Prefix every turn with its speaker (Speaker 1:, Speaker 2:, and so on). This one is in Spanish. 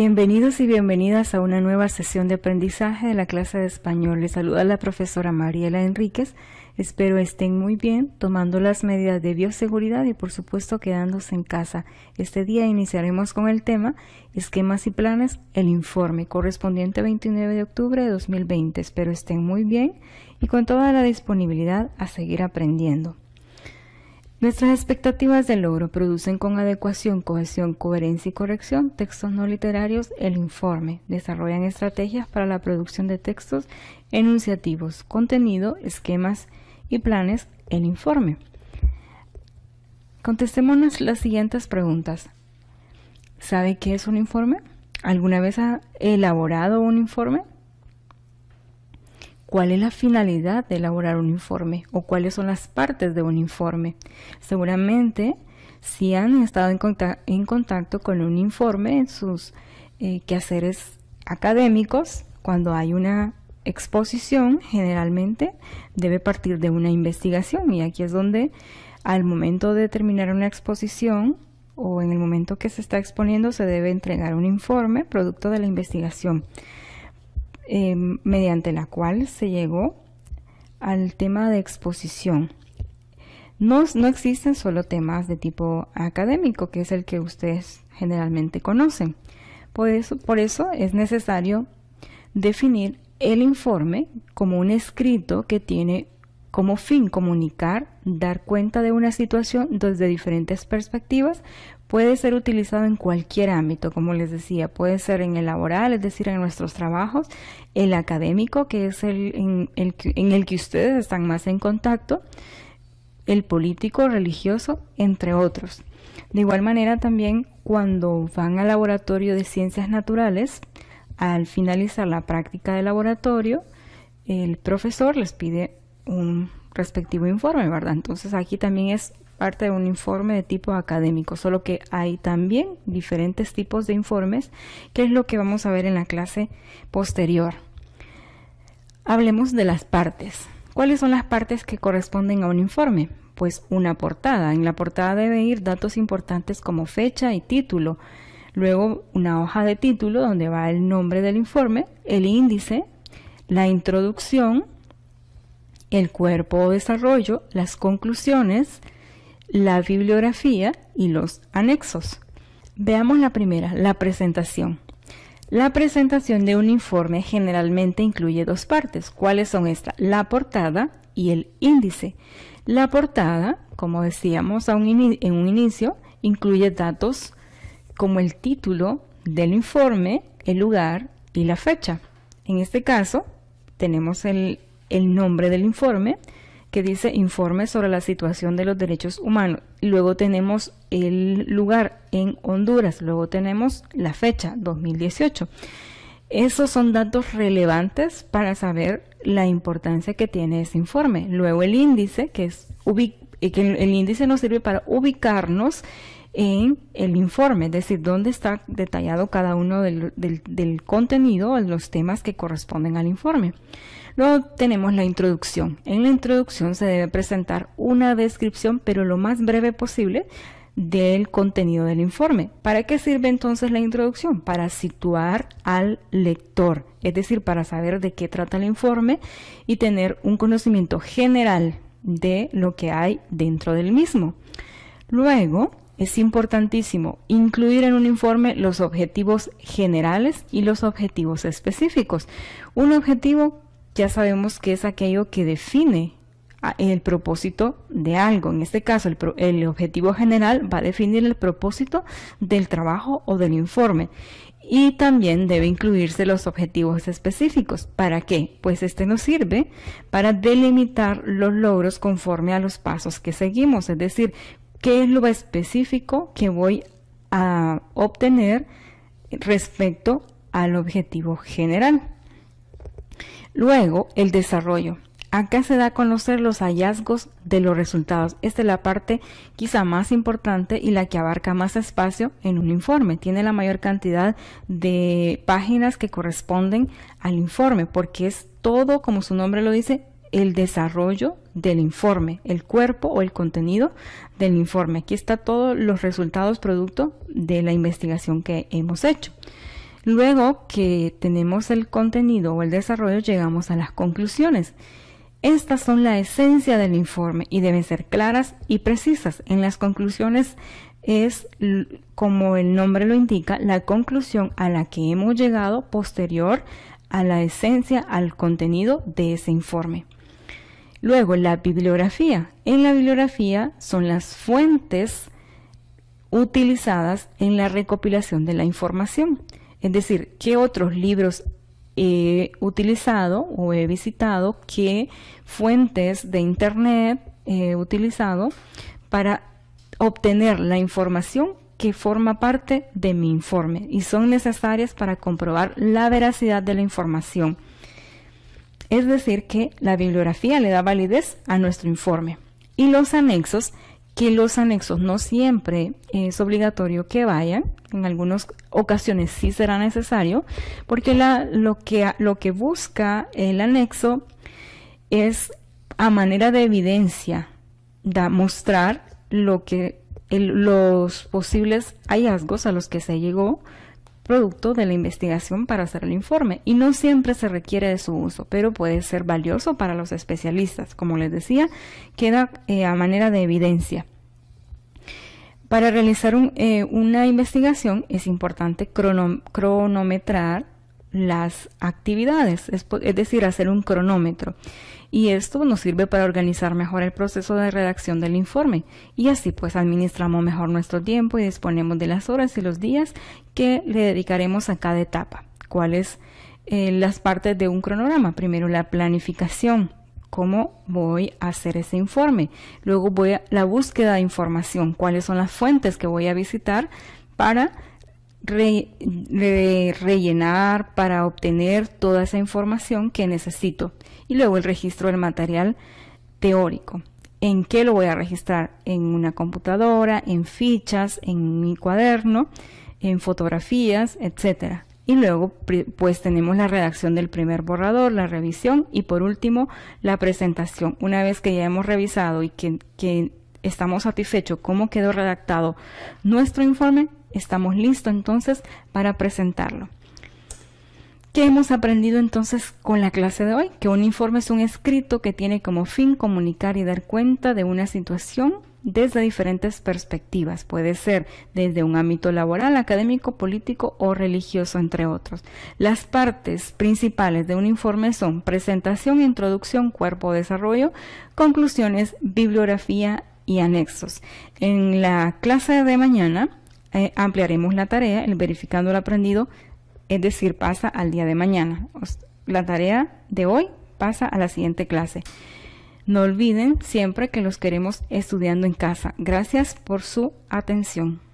Speaker 1: Bienvenidos y bienvenidas a una nueva sesión de aprendizaje de la clase de español. Les saluda la profesora Mariela Enríquez. Espero estén muy bien, tomando las medidas de bioseguridad y por supuesto quedándose en casa. Este día iniciaremos con el tema Esquemas y planes, el informe correspondiente 29 de octubre de 2020. Espero estén muy bien y con toda la disponibilidad a seguir aprendiendo. Nuestras expectativas de logro producen con adecuación, cohesión, coherencia y corrección textos no literarios el informe. Desarrollan estrategias para la producción de textos enunciativos, contenido, esquemas y planes el informe. Contestémonos las siguientes preguntas. ¿Sabe qué es un informe? ¿Alguna vez ha elaborado un informe? cuál es la finalidad de elaborar un informe o cuáles son las partes de un informe. Seguramente, si han estado en, contacto, con un informe en sus eh, quehaceres académicos, cuando hay una exposición, generalmente debe partir de una investigación y aquí es donde al momento de terminar una exposición o en el momento que se está exponiendo se debe entregar un informe producto de la investigación. Em, mediante la cual se llegó al tema de exposición. No, no, existen solo temas de tipo académico, que es el que ustedes generalmente conocen. Por eso, por eso es necesario definir el informe como un escrito que tiene como fin comunicar, dar cuenta de una situación desde diferentes perspectivas, puede ser utilizado en cualquier ámbito, como les decía, puede ser en el laboral, es decir, en nuestros trabajos, el académico, que es el en, el, en el que ustedes están más en contacto, el político, religioso, entre otros. De igual manera también cuando van al laboratorio de ciencias naturales, al finalizar la práctica de laboratorio, el profesor les pide un respectivo informe, ¿verdad? Entonces aquí también es parte de un informe de tipo académico, solo que hay también diferentes tipos de informes, que es lo que vamos a ver en la clase posterior. Hablemos de las partes. ¿Cuáles son las partes que corresponden a un informe? Pues una portada. En la portada debe ir datos importantes como fecha y título. Luego una hoja de título donde va el nombre del informe, el índice, la introducción, el cuerpo o desarrollo, las conclusiones, la bibliografía y los anexos. Veamos la primera, la presentación. La presentación de un informe generalmente incluye dos partes. ¿Cuáles son estas? La portada y el índice. La portada, como decíamos en un inicio, incluye datos como el título del informe, el lugar y la fecha. En este caso, tenemos el el nombre del informe, que dice Informe sobre la situación de los derechos humanos. Luego tenemos el lugar en Honduras, luego tenemos la fecha, 2018. Esos son datos relevantes para saber la importancia que tiene ese informe. Luego el índice, que es eh, el, índice nos sirve para ubicarnos en el informe, es decir, dónde está detallado cada uno del, contenido del contenido, los temas que corresponden al informe. Luego tenemos la introducción. En la introducción se debe presentar una descripción, pero lo más breve posible, del contenido del informe. ¿Para qué sirve entonces la introducción? Para situar al lector, es decir, para saber de qué trata el informe y tener un conocimiento general de lo que hay dentro del mismo. Luego, es importantísimo incluir en un informe los objetivos generales y los objetivos específicos. Un objetivo ya sabemos que es aquello que define ah, el propósito de algo. En este caso, el, objetivo general va a definir el propósito del trabajo o del informe. Y también debe incluirse los objetivos específicos. ¿Para qué? Pues este nos sirve para delimitar los logros conforme a los pasos que seguimos. Es decir, qué es lo específico que voy a obtener respecto al objetivo general. Luego, el desarrollo. Acá se da a conocer los hallazgos de los resultados. Esta es la parte quizá más importante y la que abarca más espacio en un informe. Tiene la mayor cantidad de páginas que corresponden al informe porque es todo, como su nombre lo dice, el desarrollo del informe, el cuerpo o el contenido del informe. Aquí está todos los resultados producto de la investigación que hemos hecho. Luego que tenemos el contenido o el desarrollo, llegamos a las conclusiones. Estas son la esencia del informe y deben ser claras y precisas. En las conclusiones es, como el nombre lo indica, la conclusión a la que hemos llegado posterior a la esencia, al contenido de ese informe. Luego, la bibliografía. En la bibliografía son las fuentes utilizadas en la recopilación de la información. Es decir, ¿qué otros libros he utilizado o he visitado? ¿Qué fuentes de Internet he utilizado para obtener la información que forma parte de mi informe y son necesarias para comprobar la veracidad de la información. Es decir, que la bibliografía le da validez a nuestro informe. Y los anexos que los anexos no siempre es obligatorio que vayan, en algunas ocasiones sí será necesario, porque lo, que, lo que busca el anexo es a manera de evidencia, mostrar lo que los posibles hallazgos a los que se llegó producto de la investigación para hacer el informe y no siempre se requiere de su uso, pero puede ser valioso para los especialistas. Como les decía, queda eh, a manera de evidencia. Para realizar eh, una investigación es importante cronometrar las actividades, es, decir, hacer un cronómetro. Y esto nos sirve para organizar mejor el proceso de redacción del informe y así pues administramos mejor nuestro tiempo y disponemos de las horas y los días que le dedicaremos a cada etapa. ¿Cuáles eh, las partes de un cronograma? Primero la planificación, cómo voy a hacer ese informe. Luego voy a la búsqueda de información, cuáles son las fuentes que voy a visitar para rellenar para obtener toda esa información que necesito. Y luego el registro del material teórico. ¿En qué lo voy a registrar? En una computadora, en fichas, en mi cuaderno, en fotografías, etcétera. Y luego pues tenemos la redacción del primer borrador, la revisión y por último la presentación. Una vez que ya hemos revisado y que, que estamos satisfechos cómo quedó redactado nuestro informe, Estamos listos entonces para presentarlo. ¿Qué hemos aprendido entonces con la clase de hoy? Que un informe es un escrito que tiene como fin comunicar y dar cuenta de una situación desde diferentes perspectivas. Puede ser desde un ámbito laboral, académico, político o religioso, entre otros. Las partes principales de un informe son presentación, introducción, cuerpo, desarrollo, conclusiones, bibliografía y anexos. En la clase de mañana eh, ampliaremos la tarea, el verificando el aprendido, es decir, pasa al día de mañana. La tarea de hoy pasa a la siguiente clase. No olviden siempre que los queremos estudiando en casa. Gracias por su atención.